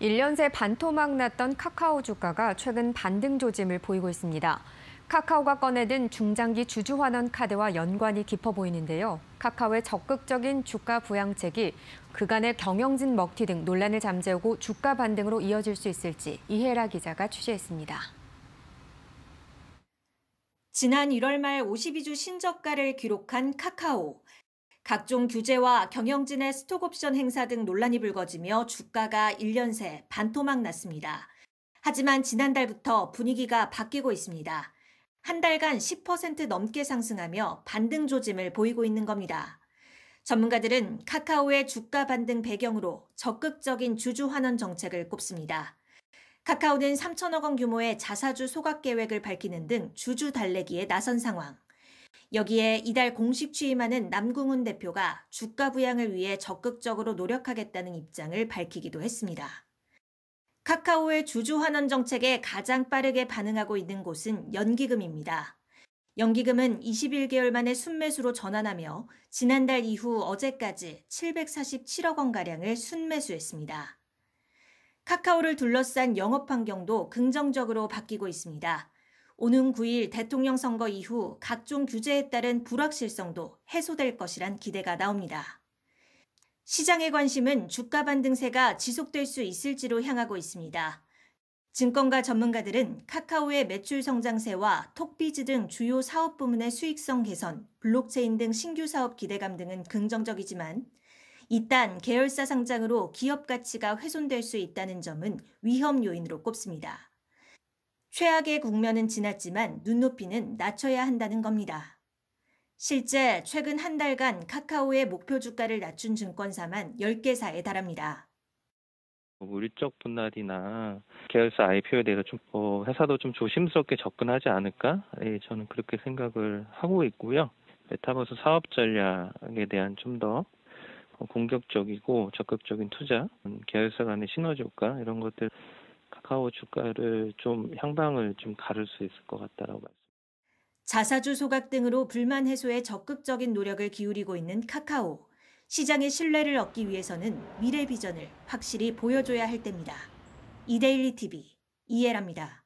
1년 새 반토막 났던 카카오 주가가 최근 반등 조짐을 보이고 있습니다. 카카오가 꺼내든 중장기 주주환원 카드와 연관이 깊어 보이는데요. 카카오의 적극적인 주가 부양책이 그간의 경영진 먹튀 등 논란을 잠재우고 주가 반등으로 이어질 수 있을지 이혜라 기자가 취재했습니다. 지난 1월 말 52주 신저가를 기록한 카카오. 각종 규제와 경영진의 스톡옵션 행사 등 논란이 불거지며 주가가 1년 새 반토막 났습니다. 하지만 지난달부터 분위기가 바뀌고 있습니다. 한 달간 10% 넘게 상승하며 반등 조짐을 보이고 있는 겁니다. 전문가들은 카카오의 주가 반등 배경으로 적극적인 주주 환원 정책을 꼽습니다. 카카오는 3천억 원 규모의 자사주 소각 계획을 밝히는 등 주주 달래기에 나선 상황. 여기에 이달 공식 취임하는 남궁훈 대표가 주가 부양을 위해 적극적으로 노력하겠다는 입장을 밝히기도 했습니다. 카카오의 주주 환원 정책에 가장 빠르게 반응하고 있는 곳은 연기금입니다. 연기금은 21개월 만에 순매수로 전환하며 지난달 이후 어제까지 747억 원가량을 순매수했습니다. 카카오를 둘러싼 영업 환경도 긍정적으로 바뀌고 있습니다. 오는 9일 대통령 선거 이후 각종 규제에 따른 불확실성도 해소될 것이란 기대가 나옵니다. 시장의 관심은 주가 반등세가 지속될 수 있을지로 향하고 있습니다. 증권가 전문가들은 카카오의 매출 성장세와 톡비즈 등 주요 사업 부문의 수익성 개선, 블록체인 등 신규 사업 기대감 등은 긍정적이지만 이딴 계열사 상장으로 기업 가치가 훼손될 수 있다는 점은 위험 요인으로 꼽습니다. 최악의 국면은 지났지만 눈높이는 낮춰야 한다는 겁니다. 실제 최근 한 달간 카카오의 목표 주가를 낮춘 증권사만 10개사에 달합니다. 물적 뭐 분할이나 계열사 IPO에 대해서 좀 어, 회사도 좀 조심스럽게 접근하지 않을까? 예, 저는 그렇게 생각을 하고 있고요. 메타버스 사업 전략에 대한 좀더 어, 공격적이고 적극적인 투자, 음, 계열사 간의 시너지 효과 이런 것들 카카오 주가를 좀 향방을 좀 가를 수 있을 것 같다라고 말씀. 자사주 소각 등으로 불만 해소에 적극적인 노력을 기울이고 있는 카카오. 시장의 신뢰를 얻기 위해서는 미래 비전을 확실히 보여줘야 할 때입니다. 이데일리 TV 이해랍니다.